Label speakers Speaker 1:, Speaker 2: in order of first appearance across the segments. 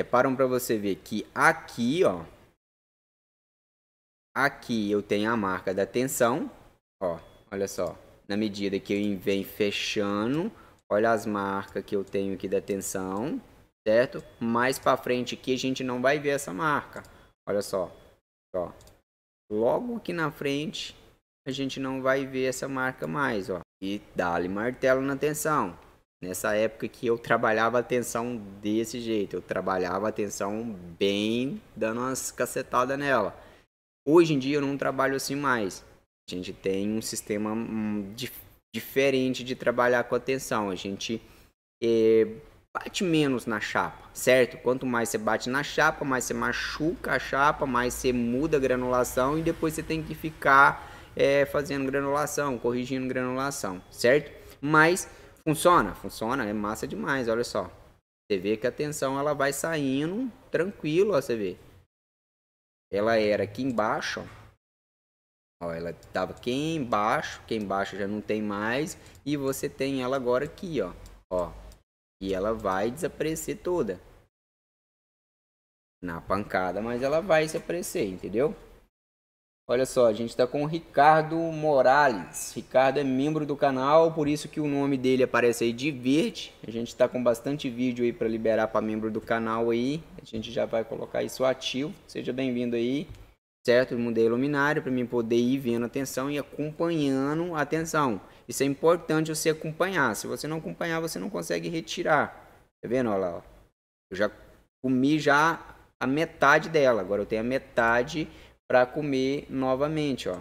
Speaker 1: Reparam para você ver que aqui, ó, aqui eu tenho a marca da tensão, ó, olha só. Na medida que eu venho fechando, olha as marcas que eu tenho aqui da tensão, certo? Mais para frente aqui a gente não vai ver essa marca. Olha só, ó. Logo aqui na frente a gente não vai ver essa marca mais, ó. E dá-lhe martelo na tensão nessa época que eu trabalhava a atenção desse jeito. Eu trabalhava a atenção bem, dando umas cacetadas nela. Hoje em dia eu não trabalho assim mais. A gente tem um sistema hum, dif diferente de trabalhar com atenção. A gente é, bate menos na chapa, certo? Quanto mais você bate na chapa, mais você machuca a chapa, mais você muda a granulação e depois você tem que ficar é, fazendo granulação, corrigindo granulação, certo? Mas Funciona, funciona, é massa demais, olha só. Você vê que a tensão ela vai saindo tranquilo, ó, você vê. Ela era aqui embaixo, ó. ó ela tava aqui embaixo, aqui embaixo já não tem mais. E você tem ela agora aqui, ó. ó e ela vai desaparecer toda. Na pancada, mas ela vai desaparecer, entendeu? Olha só, a gente está com o Ricardo Morales. Ricardo é membro do canal, por isso que o nome dele aparece aí de verde. A gente está com bastante vídeo aí para liberar para membro do canal aí. A gente já vai colocar isso ativo. Seja bem-vindo aí, certo? Mudei é iluminário para mim poder ir vendo atenção e acompanhando a atenção. Isso é importante você acompanhar. Se você não acompanhar, você não consegue retirar. Tá vendo? Olha lá. Ó. Eu já comi já a metade dela. Agora eu tenho a metade para comer novamente, ó.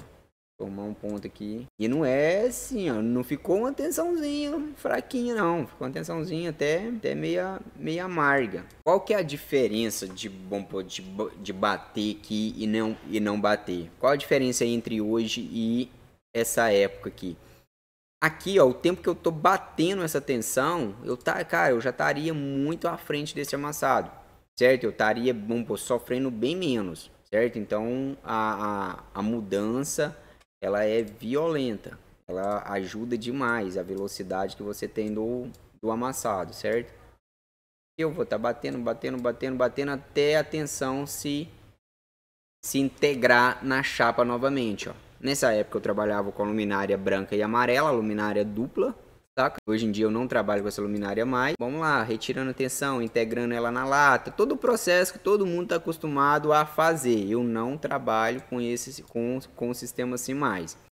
Speaker 1: Tomar um ponto aqui. E não é assim, ó. Não ficou uma tensãozinha fraquinha, não. Ficou uma tensãozinha até, até meia, meia amarga. Qual que é a diferença de, bom, de, de bater aqui e não, e não bater? Qual a diferença entre hoje e essa época aqui? Aqui, ó, o tempo que eu tô batendo essa tensão, eu tá, cara, eu já estaria muito à frente desse amassado, certo? Eu estaria, bom, sofrendo bem menos certo? Então a, a, a mudança ela é violenta, ela ajuda demais a velocidade que você tem do, do amassado, certo? Eu vou estar tá batendo, batendo, batendo, batendo até a tensão se se integrar na chapa novamente, ó. Nessa época eu trabalhava com a luminária branca e amarela, luminária dupla, saca? Hoje em dia eu não trabalho com essa luminária mais. Vamos lá, retirando a tensão, integrando ela na lata, todo o processo que todo mundo está acostumado a fazer. Eu não trabalho com esse com, com o sistema assim mais.